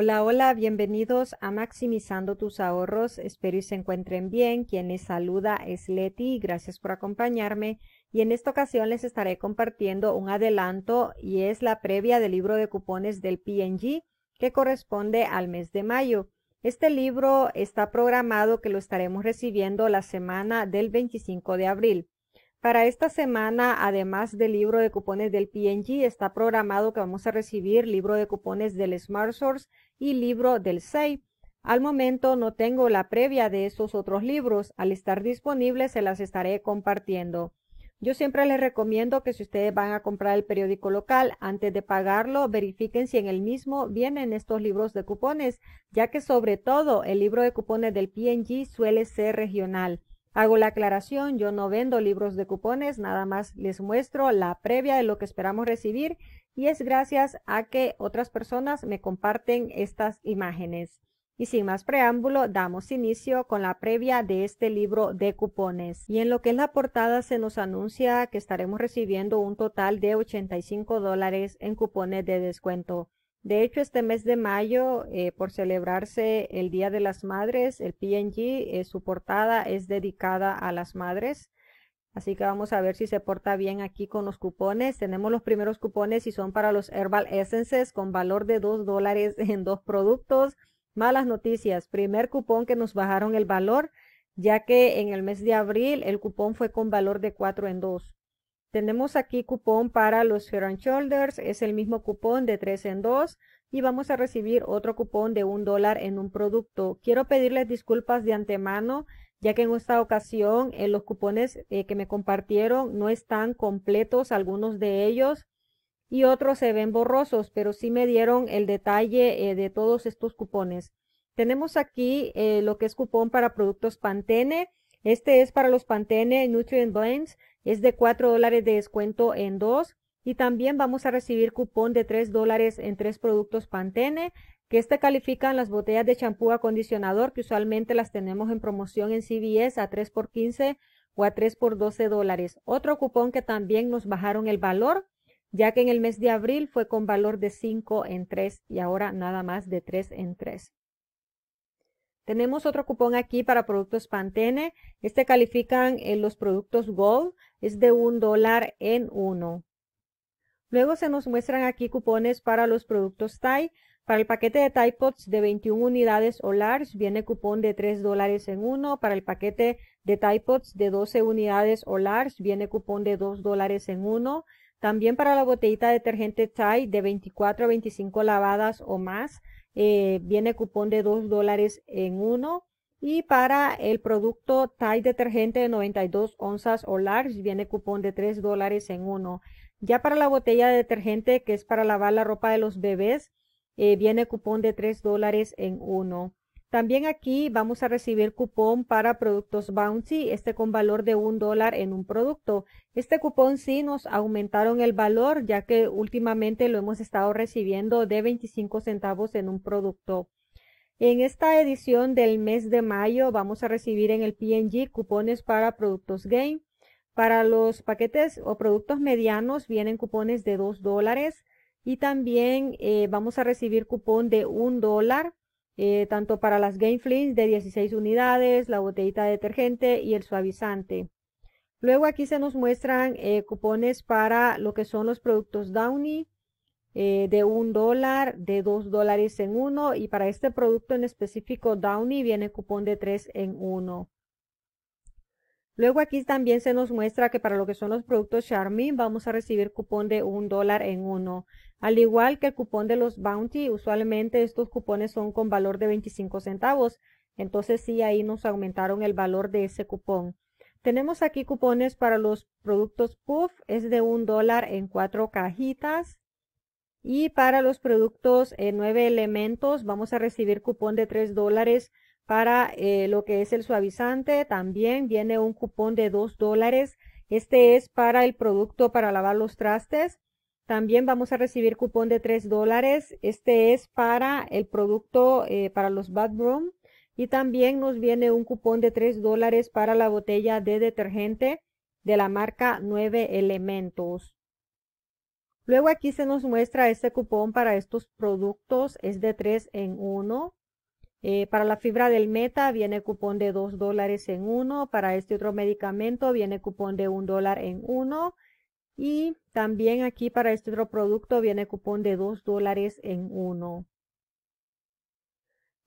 Hola, hola, bienvenidos a Maximizando tus ahorros. Espero y se encuentren bien. Quien les saluda es Leti. Gracias por acompañarme. Y en esta ocasión les estaré compartiendo un adelanto y es la previa del libro de cupones del PNG que corresponde al mes de mayo. Este libro está programado que lo estaremos recibiendo la semana del 25 de abril. Para esta semana, además del libro de cupones del PNG, está programado que vamos a recibir libro de cupones del Smart Source y libro del Sei. Al momento no tengo la previa de esos otros libros. Al estar disponibles se las estaré compartiendo. Yo siempre les recomiendo que si ustedes van a comprar el periódico local, antes de pagarlo, verifiquen si en el mismo vienen estos libros de cupones, ya que sobre todo el libro de cupones del PNG suele ser regional. Hago la aclaración, yo no vendo libros de cupones, nada más les muestro la previa de lo que esperamos recibir y es gracias a que otras personas me comparten estas imágenes. Y sin más preámbulo, damos inicio con la previa de este libro de cupones. Y en lo que es la portada se nos anuncia que estaremos recibiendo un total de 85 dólares en cupones de descuento. De hecho, este mes de mayo, eh, por celebrarse el Día de las Madres, el PNG, eh, su portada es dedicada a las madres. Así que vamos a ver si se porta bien aquí con los cupones. Tenemos los primeros cupones y son para los Herbal Essences con valor de 2 dólares en dos productos. Malas noticias. Primer cupón que nos bajaron el valor, ya que en el mes de abril el cupón fue con valor de 4 en 2. Tenemos aquí cupón para los Fair and Shoulders, es el mismo cupón de 3 en 2 y vamos a recibir otro cupón de un dólar en un producto. Quiero pedirles disculpas de antemano ya que en esta ocasión eh, los cupones eh, que me compartieron no están completos, algunos de ellos, y otros se ven borrosos, pero sí me dieron el detalle eh, de todos estos cupones. Tenemos aquí lo que es cupón para productos Pantene, este es para los Pantene Nutrient Blends. Es de 4 dólares de descuento en 2 Y también vamos a recibir cupón de 3 dólares en 3 productos Pantene, que este califican las botellas de champú acondicionador, que usualmente las tenemos en promoción en CVS a 3 por 15 o a 3 por 12 dólares. Otro cupón que también nos bajaron el valor, ya que en el mes de abril fue con valor de 5 en 3 y ahora nada más de 3 en 3. Tenemos otro cupón aquí para productos Pantene. Este califican en eh, los productos Gold. Es de un dólar en uno. Luego se nos muestran aquí cupones para los productos Thai. Para el paquete de Tide Pods de 21 unidades o large viene cupón de 3 dólares en uno. Para el paquete de Tide Pods de 12 unidades o large viene cupón de 2 dólares en uno. También para la botellita detergente Tide de 24 a 25 lavadas o más eh, viene cupón de 2 dólares en uno. Y para el producto Tide detergente de 92 onzas o large viene cupón de 3 dólares en uno. Ya para la botella de detergente que es para lavar la ropa de los bebés eh, viene cupón de 3 dólares en uno. También aquí vamos a recibir cupón para productos Bounty, este con valor de un dólar en un producto. Este cupón sí nos aumentaron el valor, ya que últimamente lo hemos estado recibiendo de 25 centavos en un producto. En esta edición del mes de mayo vamos a recibir en el PNG cupones para productos Game. Para los paquetes o productos medianos vienen cupones de 2 dólares y también eh, vamos a recibir cupón de un dólar eh, tanto para las Game de 16 unidades, la botellita de detergente y el suavizante. Luego aquí se nos muestran eh, cupones para lo que son los productos Downy eh, de un dólar, de dos dólares en uno y para este producto en específico Downy viene cupón de 3 en 1. Luego aquí también se nos muestra que para lo que son los productos Charmin vamos a recibir cupón de un dólar en uno. Al igual que el cupón de los Bounty, usualmente estos cupones son con valor de 25 centavos. Entonces sí, ahí nos aumentaron el valor de ese cupón. Tenemos aquí cupones para los productos Puff, es de un dólar en cuatro cajitas. Y para los productos en eh, nueve elementos vamos a recibir cupón de tres dólares para eh, lo que es el suavizante, también viene un cupón de 2 dólares. Este es para el producto para lavar los trastes. También vamos a recibir cupón de 3 dólares. Este es para el producto eh, para los bathroom. Y también nos viene un cupón de 3 dólares para la botella de detergente de la marca 9 elementos. Luego aquí se nos muestra este cupón para estos productos. Es de 3 en 1. Eh, para la fibra del meta viene cupón de 2 dólares en uno. Para este otro medicamento viene cupón de 1 dólar en uno. Y también aquí para este otro producto viene cupón de 2 dólares en uno.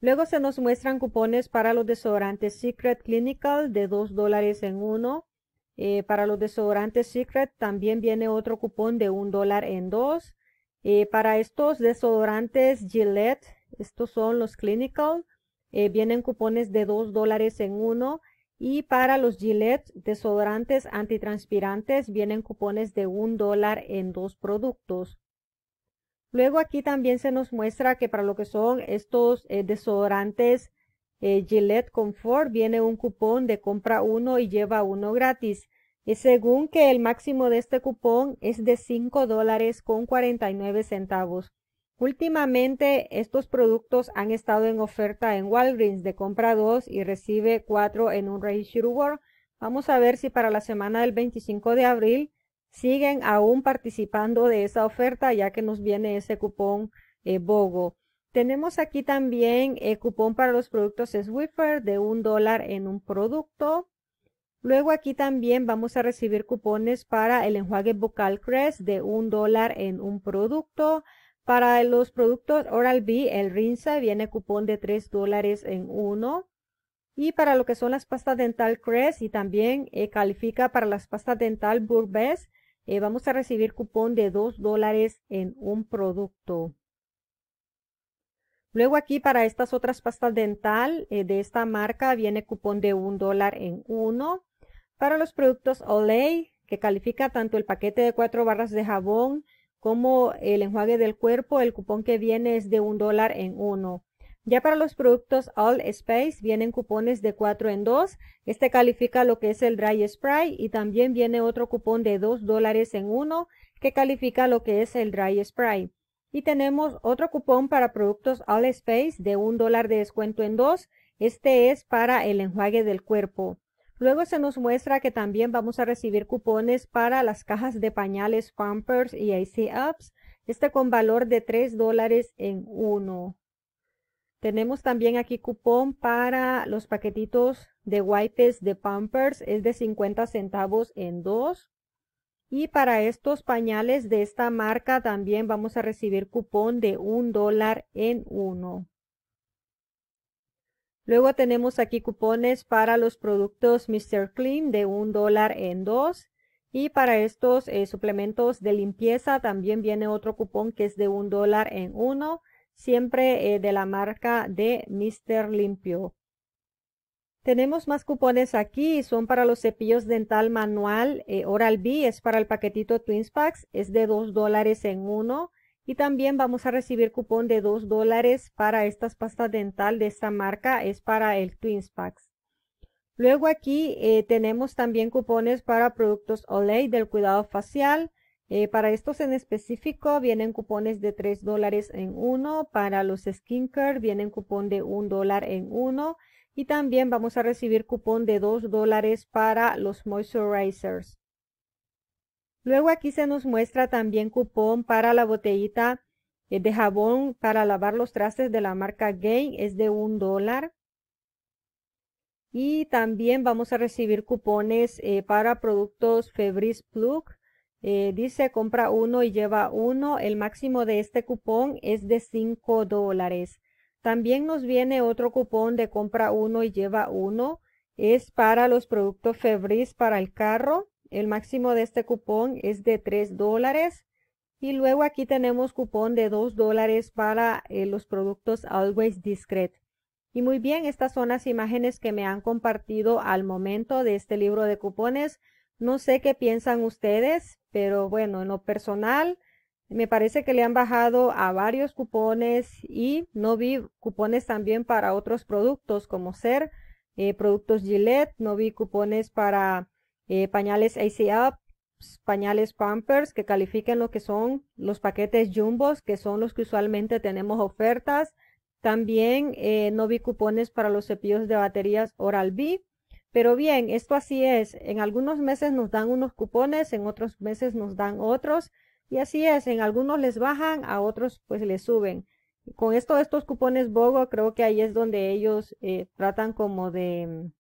Luego se nos muestran cupones para los desodorantes Secret Clinical de 2 dólares en uno. Eh, para los desodorantes Secret también viene otro cupón de 1 dólar en dos. Eh, para estos desodorantes Gillette estos son los clinical. Eh, vienen cupones de 2 dólares en uno. Y para los Gillette desodorantes antitranspirantes vienen cupones de 1 dólar en dos productos. Luego aquí también se nos muestra que para lo que son estos eh, desodorantes eh, Gillette Comfort viene un cupón de compra uno y lleva uno gratis. Y según que el máximo de este cupón es de 5 dólares con 49 centavos. Últimamente estos productos han estado en oferta en Walgreens de compra 2 y recibe 4 en un Register World. Vamos a ver si para la semana del 25 de abril siguen aún participando de esa oferta ya que nos viene ese cupón eh, BOGO. Tenemos aquí también el eh, cupón para los productos Swiffer de un dólar en un producto. Luego aquí también vamos a recibir cupones para el enjuague bucal Crest de un dólar en un producto. Para los productos Oral-B, el Rinse viene cupón de 3 dólares en uno. Y para lo que son las pastas dental Crest y también eh, califica para las pastas dental Burbes, eh, vamos a recibir cupón de 2 dólares en un producto. Luego aquí para estas otras pastas dental eh, de esta marca viene cupón de 1 dólar en uno. Para los productos Olay, que califica tanto el paquete de 4 barras de jabón como el enjuague del cuerpo, el cupón que viene es de un dólar en uno. Ya para los productos All Space vienen cupones de 4 en 2. Este califica lo que es el Dry Spray y también viene otro cupón de 2 dólares en uno que califica lo que es el Dry Spray. Y tenemos otro cupón para productos All Space de un dólar de descuento en dos. Este es para el enjuague del cuerpo. Luego se nos muestra que también vamos a recibir cupones para las cajas de pañales Pampers y AC Ups, este con valor de 3 dólares en uno. Tenemos también aquí cupón para los paquetitos de wipes de Pampers, es de 50 centavos en dos. Y para estos pañales de esta marca también vamos a recibir cupón de un dólar en uno. Luego tenemos aquí cupones para los productos Mr. Clean de un dólar en dos. Y para estos eh, suplementos de limpieza también viene otro cupón que es de un dólar en uno, siempre eh, de la marca de Mr. Limpio. Tenemos más cupones aquí, son para los cepillos dental manual eh, Oral-B, es para el paquetito Twins Packs, es de dos dólares en uno. Y también vamos a recibir cupón de 2 dólares para estas pastas dental de esta marca, es para el Twins Packs. Luego aquí eh, tenemos también cupones para productos Olay del cuidado facial. Eh, para estos en específico vienen cupones de 3 dólares en uno. Para los skincare vienen cupón de 1 dólar en uno. Y también vamos a recibir cupón de 2 dólares para los moisturizers. Luego aquí se nos muestra también cupón para la botellita eh, de jabón para lavar los trastes de la marca Gain, es de un dólar. Y también vamos a recibir cupones eh, para productos Febris Plug. Eh, dice compra uno y lleva uno. El máximo de este cupón es de cinco dólares. También nos viene otro cupón de compra uno y lleva uno. Es para los productos Febris para el carro. El máximo de este cupón es de 3 dólares. Y luego aquí tenemos cupón de 2 dólares para eh, los productos Always Discreet. Y muy bien, estas son las imágenes que me han compartido al momento de este libro de cupones. No sé qué piensan ustedes, pero bueno, en lo personal me parece que le han bajado a varios cupones y no vi cupones también para otros productos como ser eh, productos Gillette, no vi cupones para eh, pañales up pues, pañales Pampers, que califiquen lo que son los paquetes jumbos, que son los que usualmente tenemos ofertas. También eh, no vi cupones para los cepillos de baterías Oral-B. Pero bien, esto así es. En algunos meses nos dan unos cupones, en otros meses nos dan otros. Y así es, en algunos les bajan, a otros pues les suben. Con esto estos cupones BOGO, creo que ahí es donde ellos eh, tratan como de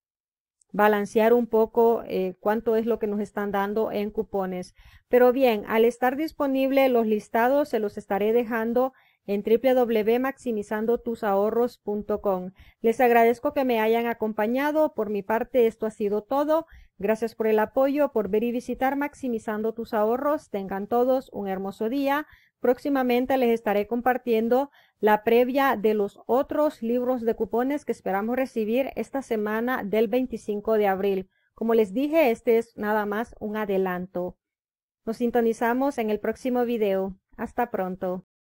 balancear un poco eh, cuánto es lo que nos están dando en cupones. Pero bien, al estar disponible los listados, se los estaré dejando en www.maximizandotusahorros.com. Les agradezco que me hayan acompañado. Por mi parte, esto ha sido todo. Gracias por el apoyo, por ver y visitar Maximizando tus ahorros. Tengan todos un hermoso día. Próximamente les estaré compartiendo la previa de los otros libros de cupones que esperamos recibir esta semana del 25 de abril. Como les dije, este es nada más un adelanto. Nos sintonizamos en el próximo video. Hasta pronto.